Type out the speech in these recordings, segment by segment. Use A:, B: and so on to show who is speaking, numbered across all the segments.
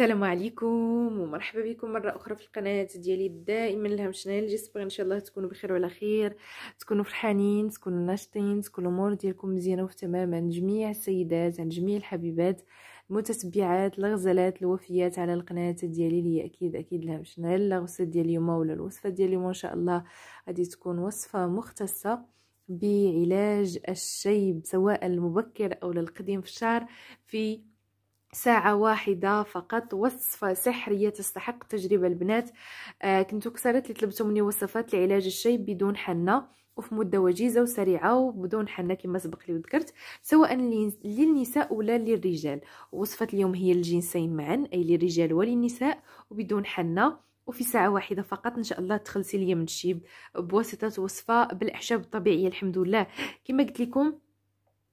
A: السلام عليكم ومرحبا بكم مره اخرى في القناه ديالي دائما الهام شنال جيسبر ان شاء الله تكونوا بخير وعلى خير تكونوا فرحانين تكونوا ناشطين تكون الامور ديالكم مزيانه وفي عند جميع السيدات عند يعني جميع الحبيبات المتتبعات الغزالات الوفيات على القناه ديالي اللي اكيد اكيد الهام شنال لا ديال اليوم ولا الوصفه ديال اليوم ان شاء الله غادي تكون وصفه مختصه بعلاج الشيب سواء المبكر او القديم في الشعر في ساعة واحدة فقط وصفة سحرية تستحق التجربة البنات آه كنتو كسرت اللي طلبتو مني وصفات لعلاج الشاي بدون حنة وفي مدة وجيزة وسريعة وبدون حنة كما سبق لي وذكرت سواء للنساء ولا للرجال وصفة اليوم هي الجنسين معا أي للرجال وللنساء وبدون حنة وفي ساعة واحدة فقط إن شاء الله تخلصي ليا من الشيب بواسطة وصفة بالأعشاب الطبيعية الحمد لله كما قلت لكم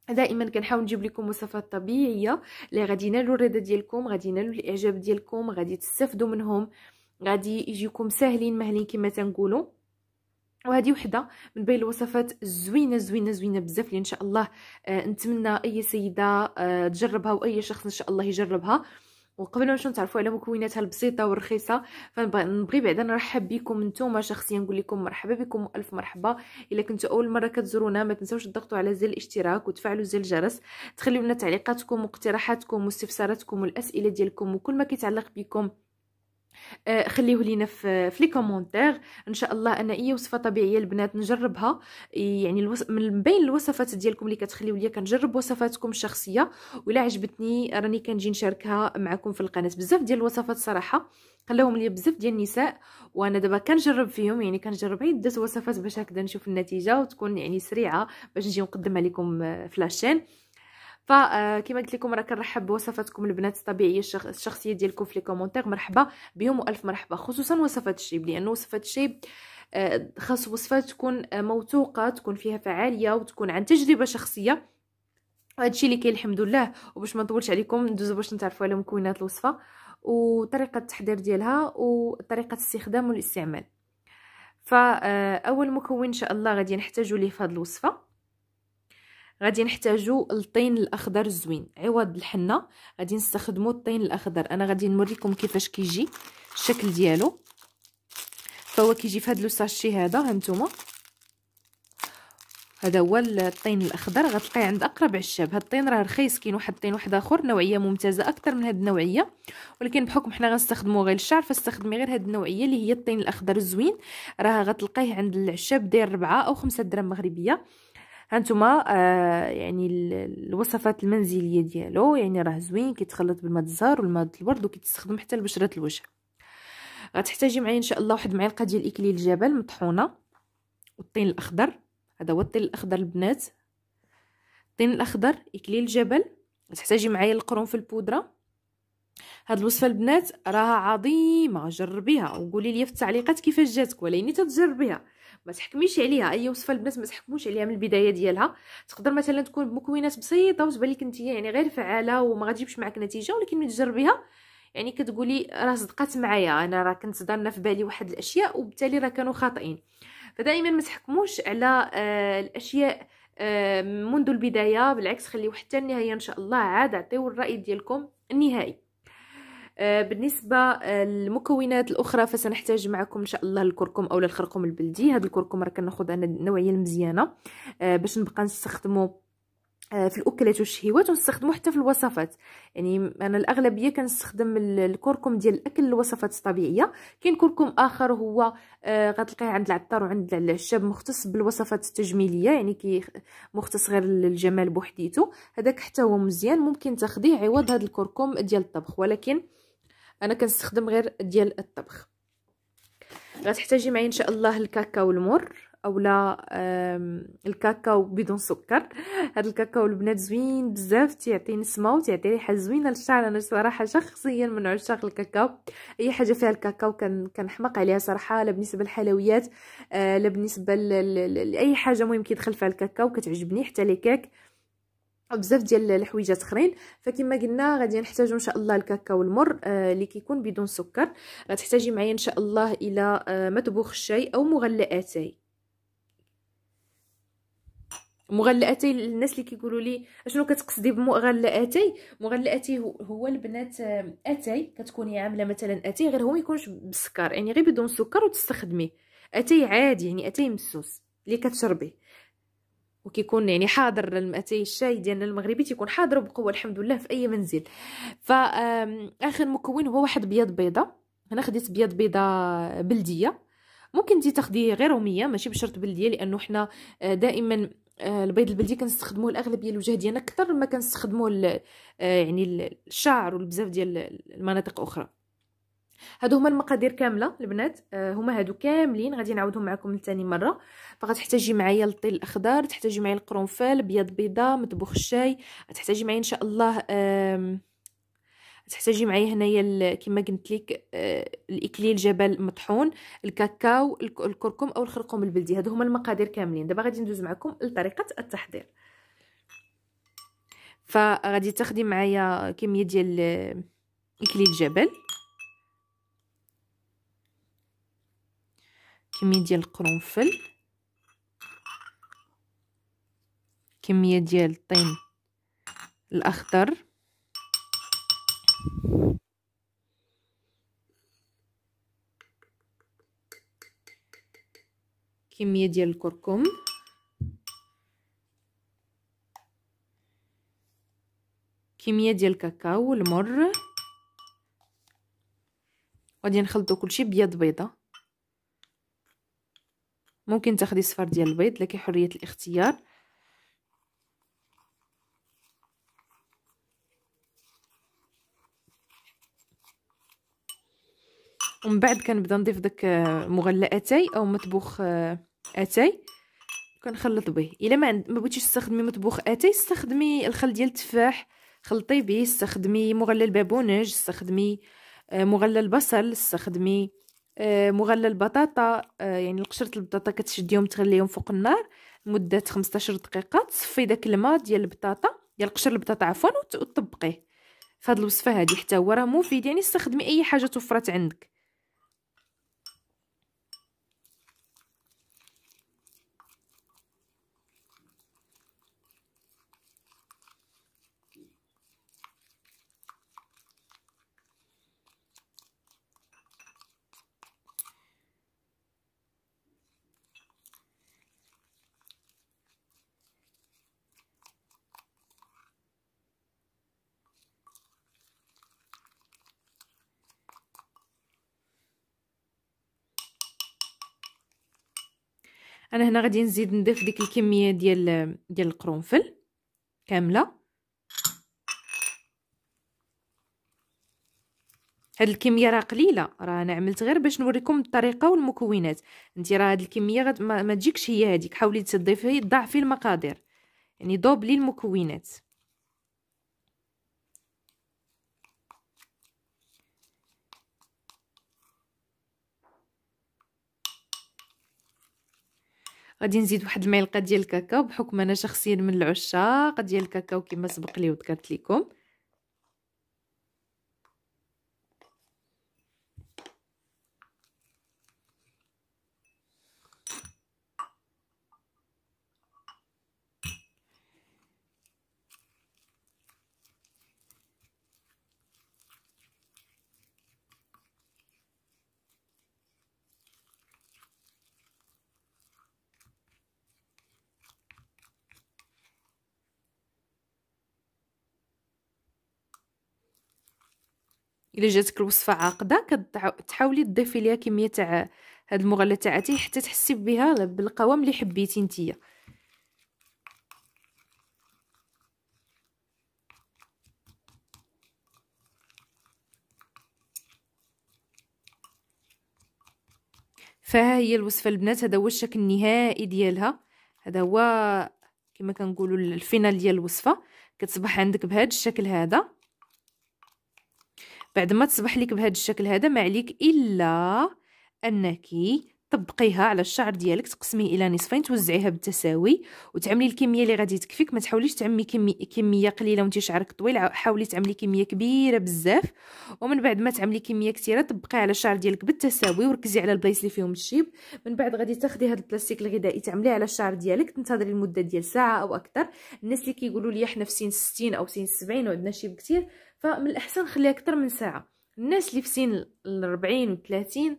A: دائما كنحاول نجيب لكم وصفات طبيعيه اللي غادي ينالوا الرضا ديالكم غادي ينالوا الاعجاب ديالكم غادي تستافدوا منهم غادي يجيكم ساهلين مهلين كما تنقولوا وهذه وحده من بين الوصفات الزوينه زوينه زوينه بزاف اللي ان شاء الله آه نتمنى اي سيده آه تجربها واي شخص ان شاء الله يجربها وقبل ما نمشيو نتعرفوا على مكوناتها البسيطه والرخيصه فنبغي بعدا نرحب بكم نتوما شخصيا نقول لكم مرحبا بكم الف مرحبا الا كنتوا اول مره كتزورونا ما تنساوش تضغطوا على زر الاشتراك وتفعلوا زر الجرس تخليو لنا تعليقاتكم واقتراحاتكم واستفساراتكم والاسئله ديالكم وكل ما كيتعلق بكم آه، خليه لينا في في لي كومونتير ان شاء الله انا اي وصفه طبيعيه البنات نجربها يعني الوص... من بين الوصفات ديالكم اللي كتخليو ليا كنجرب وصفاتكم الشخصيه ولا عجبتني راني كنجي نشاركها معكم في القناه بزاف ديال الوصفات صراحه خلاوهم لي بزاف ديال النساء وانا دابا كنجرب فيهم يعني كنجرب عده وصفات باش هكذا نشوف النتيجه وتكون يعني سريعه باش نجي نقدمها لكم آه، في لاشين فكما قلت لكم راه كنرحب بوصفاتكم البنات الطبيعيه الشخصيه ديالكم في لي كومونتير مرحبا بهم والف مرحبا خصوصا وصفات الشيب لانه وصفات الشيب آه، خاص وصفات تكون آه، موثوقه تكون فيها فعاليه وتكون عن تجربه شخصيه هادشي اللي كاين الحمد لله وباش ما نطولش عليكم ندوزو باش نتعرفوا على مكونات الوصفه وطريقه التحضير ديالها وطريقه الاستخدام والاستعمال فاول آه، مكون ان شاء الله غادي نحتاجو ليه في هذه الوصفه غادي نحتاجو الطين الاخضر الزوين عوض الحنه غادي نستخدمو الطين الاخضر انا غادي نوريكم كيفاش كيجي الشكل ديالو فهو كيجي في هاد لو ساشي هذا هانتوما هذا هو الطين الاخضر غتلقاي عند اقرب عشاب هاد الطين راه رخيص كاين واحد الطين واحد اخر نوعيه ممتازه اكثر من هاد النوعيه ولكن بحكم حنا غنستخدمو غير الشعر فاستخدمي غير هاد النوعيه اللي هي الطين الاخضر الزوين راه غتلقيه عند العشاب داير 4 او 5 درهم مغربيه هانتوما آه يعني الوصفات المنزليه ديالو يعني راه زوين كيتخلط بالماء الزهر والماء الورد وكيتستخدم حتى لبشره الوجه غتحتاجي معايا ان شاء الله واحد معلقه ديال اكليل الجبل مطحونه والطين الاخضر هذا هو الطين الاخضر البنات الطين الاخضر اكليل الجبل غتحتاجي معايا القرنفل البودره هاد الوصفه البنات راها عظيمه جربيها وقولي لي في التعليقات كيفاش جاتك يعني تتجربيها ما تحكميش عليها اي وصفه البنات ما تحكموش عليها من البدايه ديالها تقدر مثلا تكون بمكونات بسيطه وتبان لك انت يعني غير فعاله وما غتجيبش معك نتيجه ولكن ملي تجربيها يعني كتقولي راه صدقات معايا انا راه كنت ضارنا في بالي واحد الاشياء وبالتالي راه كانوا خاطئين فدائما ما تحكموش على آه الاشياء آه، منذ البدايه بالعكس خليو حتى النهايه ان شاء الله عاد عطيو الراي ديالكم النهائي آه، بالنسبة آه، للمكونات الأخرى فسنحتاج معكم إن شاء الله الكركم أو الخرقوم البلدي هذا الكركم راه كناخذ أنا النوعية المزيانة آه، باش نبقى نستخدمه في الاكلات والشهيوات ونستخدمه حتى في الوصفات يعني انا الاغلبيه كنستخدم الكركم ديال الاكل الوصفات الطبيعيه كاين كركم اخر هو غتلقيه عند العطار وعند العشاب مختص بالوصفات التجميليه يعني كي مختص غير للجمال بوحديته هذاك حتى هو مزيان ممكن تاخديه عوض هذا الكركم ديال الطبخ ولكن انا كنستخدم غير ديال الطبخ غتحتاجي معايا ان شاء الله الكاكاو المر اولا الكاكاو بدون سكر هذا الكاكاو البنات زوين بزاف تيعطي نسمه وتيعطي ريحه زوينه للشعر انا صراحه شخصيا من عشاق الكاكاو اي حاجه فيها الكاكاو كنحمق عليها صراحه لا بالنسبه للحلويات آه، لا بالنسبه لاي حاجه مهم كيدخل فيها الكاكاو كتعجبني حتى لي كيك بزاف ديال الحويجات اخرين فكما قلنا غادي نحتاجو ان شاء الله الكاكاو المر آه، اللي آه كيكون بدون سكر غتحتاجي معايا ان شاء الله الى آه مطبوخ الشاي او مغلى اتاي الناس اللي كيقولوا لي اشنو كتقصدي بمغلى اتاي هو البنات آه، اتاي كتكوني عامله مثلا اتاي غير هو ما يكونش بالسكر يعني غير بدون سكر وتستخدميه اتاي عادي يعني اتاي مسوس اللي كتشربيه وكيكون يعني حاضر المأتي الشاي ديالنا المغربي تيكون حاضر بقوه الحمد لله في اي منزل فاخر مكون هو واحد بيض بيضه هنا خديت بيض بيضه بلديه ممكن انت تاخدي غير روميه ماشي بشرط بلديه لانه حنا آه، دائما آه، البيض البلدي كنستخدموه الاغلبيه الوجه ديالنا اكثر ما كنستخدموه آه، يعني الشعر والبزاف ديال المناطق اخرى هادو هما المقادير كامله البنات آه، هما هادو كاملين غادي نعاودهم معكم لثاني مره فغتحتاجي معايا الطين الاخضر تحتاجي معايا القرنفل بيض بيضه مطبوخ الشاي تحتاجي معايا ان شاء الله آه تحتاجي معايا هنايا كما قلت لك آه الاكليل جبل مطحون الكاكاو الكركم او الخرقوم البلدي هادو هما المقادير كاملين دابا غادي ندوز معكم لطريقه التحضير فغادي تاخدي معايا كميه ديال اكليل جبل كمية ديال القرنفل كمية ديال الطين الأخضر كمية ديال الكركم كمية ديال الكاكاو المر غادي نخلطو كلشي بيض بيضه ممكن تاخدي صفر ديال البيض لكي حريه الاختيار ومن بعد كنبدا نضيف داك آه، مغلى اتاي او مطبوخ آه، اتاي كنخلط به الا ما ما بغيتيش تستخدمي مطبوخ اتاي استخدمي الخل ديال التفاح خلطي به استخدمي مغلى البابونج استخدمي آه، مغلى البصل استخدمي آه، مغلى البطاطا آه، يعني قشره البطاطا كتشديهم تغليهم فوق النار مده 15 دقيقه تصفي داك الماء ديال البطاطا ديال قشر البطاطا عفوا وتطبقيه فهاد الوصفه هادي حتى هو راه مفيد يعني استخدمي اي حاجه توفرات عندك انا هنا غادي نزيد نضيف ديك الكميه ديال ديال القرنفل كامله هاد الكميه راه قليله راه انا عملت غير باش نوريكم الطريقه والمكونات انت راه هاد الكميه ما, ما تجيكش هي هذيك حاولي تضيفي ضعفي المقادير يعني دوبلي المكونات غادي نزيد واحد المعلقه ديال الكاكاو بحكم انا شخصيا من العشاق ديال الكاكاو كما سبق لي وذكرت لكم الا جاتك الوصفه عاقده كتحاولي تضيفي ليها كميه تاع هاد المغلى تاعتي حتى تحسي بها بالقوام اللي حبيتي نتيا فها هي الوصفه البنات هذا هو الشكل النهائي ديالها هذا هو كما كنقولوا الفينال ديال الوصفه كتصبح عندك بهذا الشكل هذا بعد ما تصبح لك بهذا الشكل هذا ما عليك الا انك طبقيها على الشعر ديالك تقسميه الى نصفين توزعيها بالتساوي وتعملي الكميه اللي غادي تكفيك ما تحاوليش تعمي كمي كميه قليله وانت شعرك طويل حاولي تعملي كميه كبيره بزاف ومن بعد ما تعملي كميه كثيره طبقيها على الشعر ديالك بالتساوي وركزي على البلايص اللي فيهم الشيب من بعد غادي تاخدي هذا البلاستيك الغذائي تعمليه على الشعر ديالك تنتظري المده ديال ساعه او اكثر الناس اللي كيقولوا لي حنا في سن 60 او سن 70 وعندنا شيب كثير فمن الاحسن خليها اكثر من ساعه الناس اللي في سن و30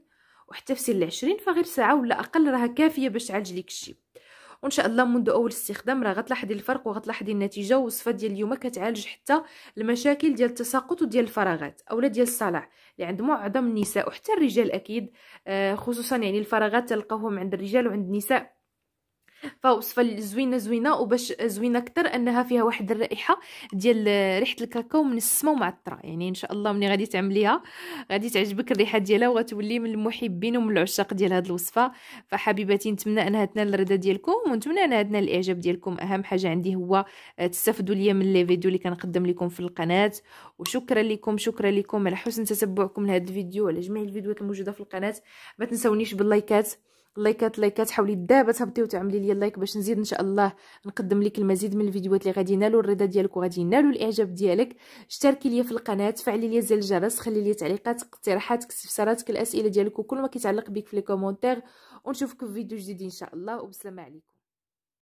A: وحتى في سن العشرين فغير ساعه ولا اقل راها كافيه باش تعالج لك الشيب وان شاء الله منذ اول استخدام راه غتلاحظي الفرق وغتلاحظي النتيجه والوصفه ديال اليوم كتعالج حتى المشاكل ديال التساقط وديال الفراغات اولا ديال الصلع اللي عند معظم النساء وحتى الرجال اكيد آه، خصوصا يعني الفراغات تلقاوهم عند الرجال وعند النساء فوصفه زوينه زوينه وباش زوينه اكثر انها فيها واحد الرائحه ديال ريحه الكاكاو من السما ومعطره يعني ان شاء الله ملي غادي تعمليها غادي تعجبك الريحه ديالها وغتولي من المحبين ومن العشاق ديال هاد الوصفه فحبيباتي نتمنى انها تنال الرضا ديالكم ونتمنى انها تنال الاعجاب ديالكم اهم حاجه عندي هو آه، تستافدوا ليا من لي فيديو اللي كنقدم لكم في القناه وشكرا لكم شكرا لكم على حسن تتبعكم لهذا الفيديو على جميع الفيديوهات الموجوده في القناه ما تنسونيش باللايكات لايكات لايكات حاولي دابا تهبطي وتعملي ليا لايك باش نزيد ان شاء الله نقدم لك المزيد من الفيديوهات اللي غادي ينالوا الرضا ديالك وغادي ينالوا الاعجاب ديالك اشتركي ليا في القناه فعلي ليا زر الجرس خلي ليا تعليقات اقتراحاتك استفساراتك الاسئله ديالك وكل ما كيتعلق بك في لي كومونتير ونشوفك في فيديو جديد ان شاء الله وبسلامه عليكم